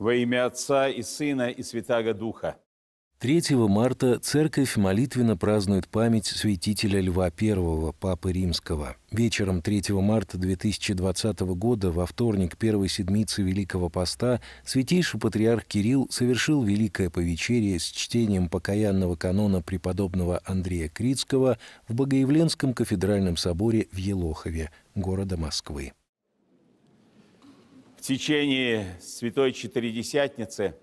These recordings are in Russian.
Во имя Отца и Сына и Святаго Духа. 3 марта церковь молитвенно празднует память святителя Льва I, Папы Римского. Вечером 3 марта 2020 года, во вторник первой седмицы Великого Поста, святейший патриарх Кирилл совершил великое повечерие с чтением покаянного канона преподобного Андрея Крицкого в Богоявленском кафедральном соборе в Елохове, города Москвы в течение Святой Четыредесятницы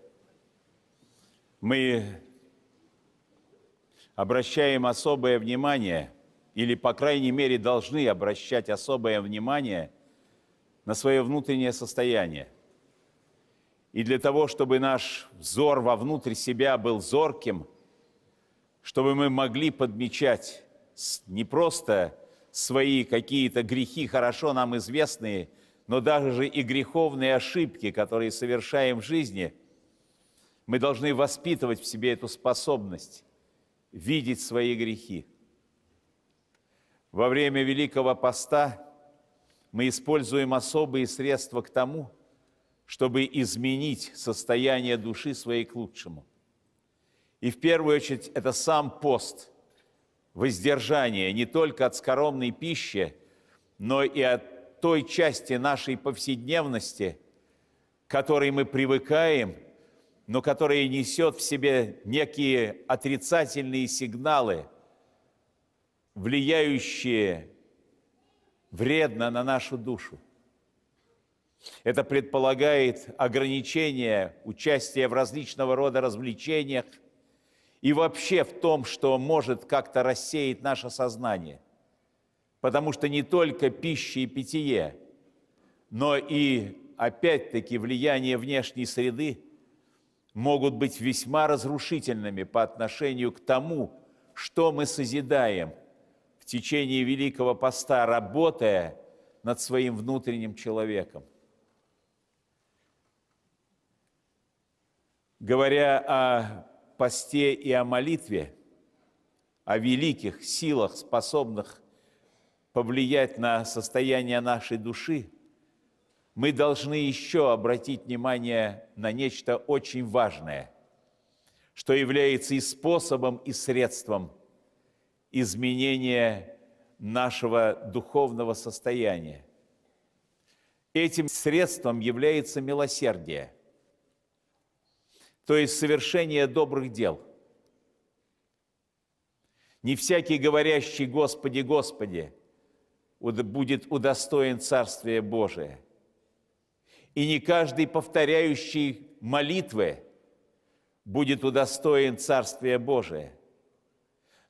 мы обращаем особое внимание, или, по крайней мере, должны обращать особое внимание на свое внутреннее состояние. И для того, чтобы наш взор вовнутрь себя был зорким, чтобы мы могли подмечать не просто свои какие-то грехи, хорошо нам известные – но даже же и греховные ошибки, которые совершаем в жизни, мы должны воспитывать в себе эту способность видеть свои грехи. Во время Великого Поста мы используем особые средства к тому, чтобы изменить состояние души своей к лучшему. И в первую очередь это сам пост, воздержание не только от скоромной пищи, но и от той части нашей повседневности, к которой мы привыкаем, но которая несет в себе некие отрицательные сигналы, влияющие вредно на нашу душу. Это предполагает ограничение участия в различного рода развлечениях и вообще в том, что может как-то рассеять наше сознание – потому что не только пища и питье, но и, опять-таки, влияние внешней среды могут быть весьма разрушительными по отношению к тому, что мы созидаем в течение Великого Поста, работая над своим внутренним человеком. Говоря о посте и о молитве, о великих силах, способных – повлиять на состояние нашей души, мы должны еще обратить внимание на нечто очень важное, что является и способом, и средством изменения нашего духовного состояния. Этим средством является милосердие, то есть совершение добрых дел. Не всякий говорящий «Господи, Господи», будет удостоен Царствия Божия. И не каждый повторяющий молитвы будет удостоен Царствия Божия,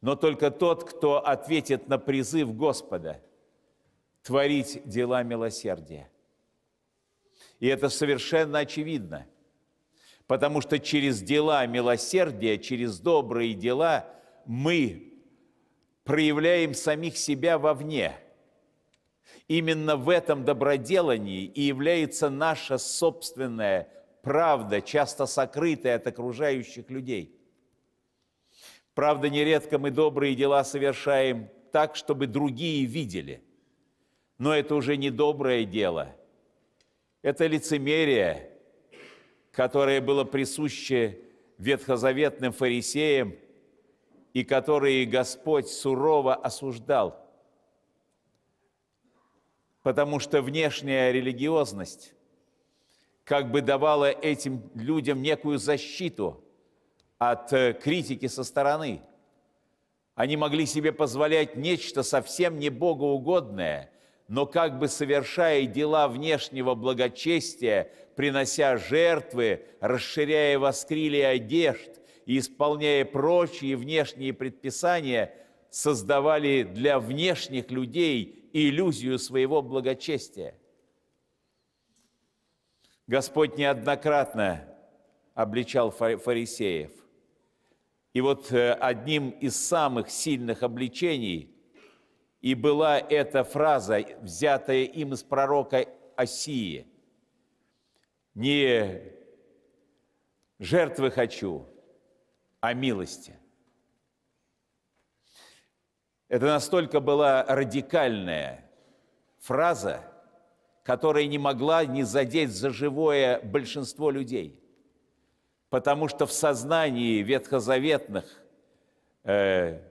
но только тот, кто ответит на призыв Господа творить дела милосердия. И это совершенно очевидно, потому что через дела милосердия, через добрые дела мы проявляем самих себя вовне – Именно в этом доброделании и является наша собственная правда, часто сокрытая от окружающих людей. Правда, нередко мы добрые дела совершаем так, чтобы другие видели. Но это уже не доброе дело. Это лицемерие, которое было присуще ветхозаветным фарисеям и которые Господь сурово осуждал – потому что внешняя религиозность как бы давала этим людям некую защиту от э, критики со стороны. Они могли себе позволять нечто совсем не богоугодное, но как бы совершая дела внешнего благочестия, принося жертвы, расширяя воскрилие одежд и исполняя прочие внешние предписания, создавали для внешних людей иллюзию своего благочестия. Господь неоднократно обличал фарисеев. И вот э, одним из самых сильных обличений и была эта фраза, взятая им из пророка Осии. «Не жертвы хочу, а милости». Это настолько была радикальная фраза, которая не могла не задеть за живое большинство людей, потому что в сознании ветхозаветных э,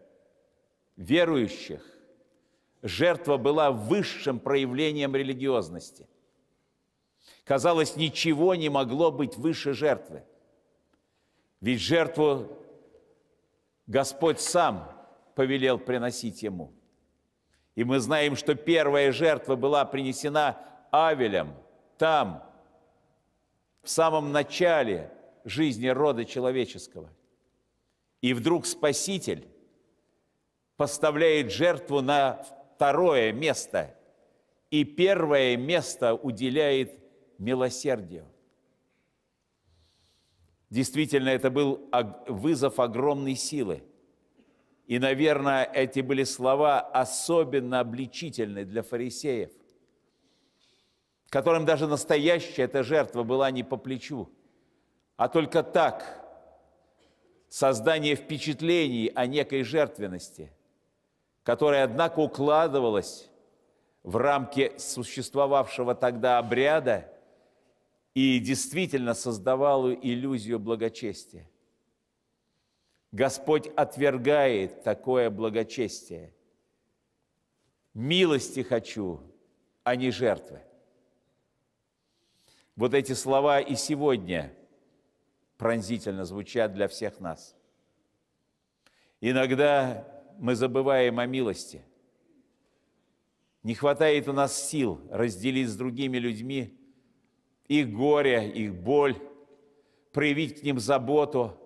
верующих жертва была высшим проявлением религиозности. Казалось, ничего не могло быть выше жертвы. Ведь жертву Господь сам повелел приносить ему. И мы знаем, что первая жертва была принесена Авелем там, в самом начале жизни рода человеческого. И вдруг Спаситель поставляет жертву на второе место, и первое место уделяет милосердию. Действительно, это был вызов огромной силы – и, наверное, эти были слова особенно обличительны для фарисеев, которым даже настоящая эта жертва была не по плечу, а только так, создание впечатлений о некой жертвенности, которая, однако, укладывалась в рамки существовавшего тогда обряда и действительно создавала иллюзию благочестия. Господь отвергает такое благочестие. Милости хочу, а не жертвы. Вот эти слова и сегодня пронзительно звучат для всех нас. Иногда мы забываем о милости. Не хватает у нас сил разделить с другими людьми их горе, их боль, проявить к ним заботу –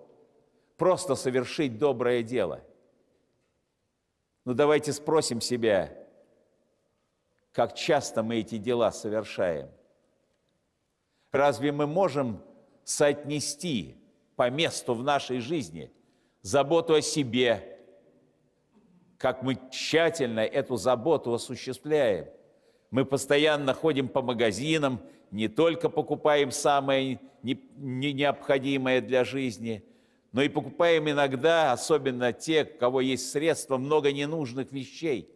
просто совершить доброе дело. Но ну, давайте спросим себя, как часто мы эти дела совершаем. Разве мы можем соотнести по месту в нашей жизни заботу о себе, как мы тщательно эту заботу осуществляем. Мы постоянно ходим по магазинам, не только покупаем самое не необходимое для жизни, но и покупаем иногда, особенно те, у кого есть средства, много ненужных вещей.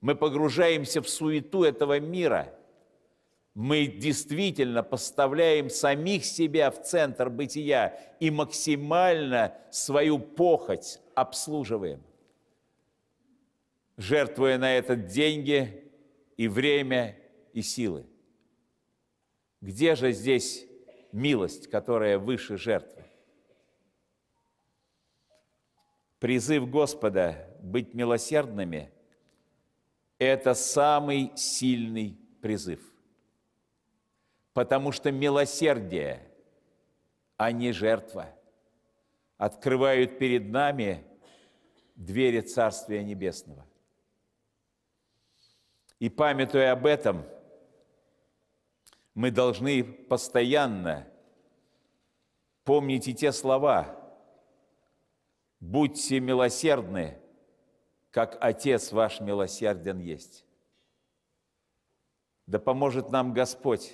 Мы погружаемся в суету этого мира. Мы действительно поставляем самих себя в центр бытия и максимально свою похоть обслуживаем, жертвуя на этот деньги и время и силы. Где же здесь милость, которая выше жертвы? Призыв Господа быть милосердными – это самый сильный призыв. Потому что милосердие, а не жертва, открывают перед нами двери Царствия Небесного. И памятуя об этом, мы должны постоянно помнить и те слова – будьте милосердны, как Отец ваш милосерден есть. Да поможет нам Господь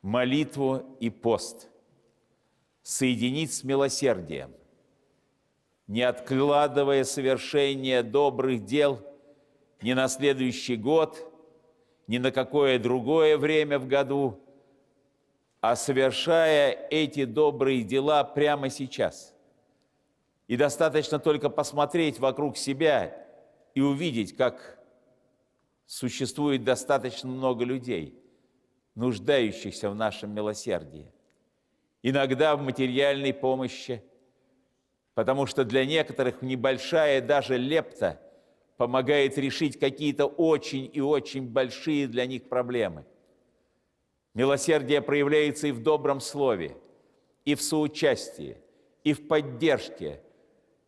молитву и пост соединить с милосердием, не откладывая совершение добрых дел ни на следующий год, ни на какое другое время в году, а совершая эти добрые дела прямо сейчас – и достаточно только посмотреть вокруг себя и увидеть, как существует достаточно много людей, нуждающихся в нашем милосердии. Иногда в материальной помощи, потому что для некоторых небольшая даже лепта помогает решить какие-то очень и очень большие для них проблемы. Милосердие проявляется и в добром слове, и в соучастии, и в поддержке –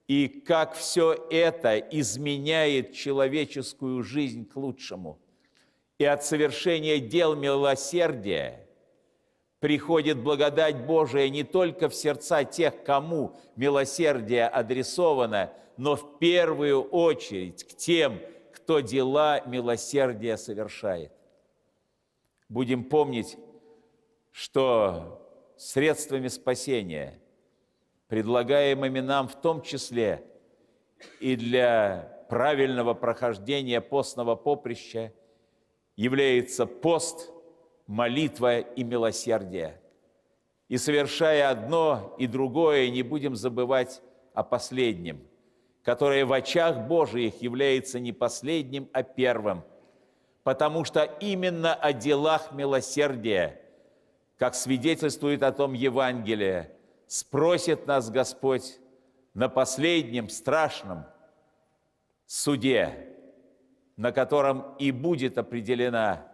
и как все это изменяет человеческую жизнь к лучшему. И от совершения дел милосердия приходит благодать Божия не только в сердца тех, кому милосердие адресовано, но в первую очередь к тем, кто дела милосердия совершает. Будем помнить, что средствами спасения – предлагаемыми нам в том числе и для правильного прохождения постного поприща, является пост, молитва и милосердие. И совершая одно и другое, не будем забывать о последнем, которое в очах Божиих является не последним, а первым, потому что именно о делах милосердия, как свидетельствует о том Евангелие – спросит нас Господь на последнем страшном суде, на котором и будет определена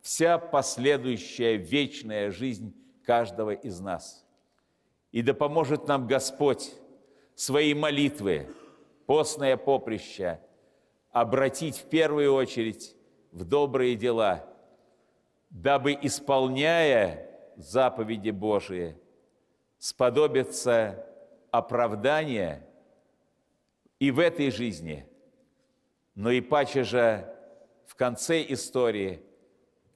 вся последующая вечная жизнь каждого из нас. И да поможет нам Господь свои молитвы, постное поприще обратить в первую очередь в добрые дела, дабы, исполняя заповеди Божии – сподобится оправдание и в этой жизни, но и паче же в конце истории,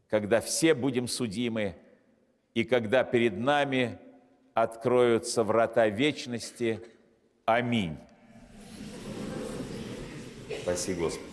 когда все будем судимы и когда перед нами откроются врата вечности. Аминь. Спаси Господи.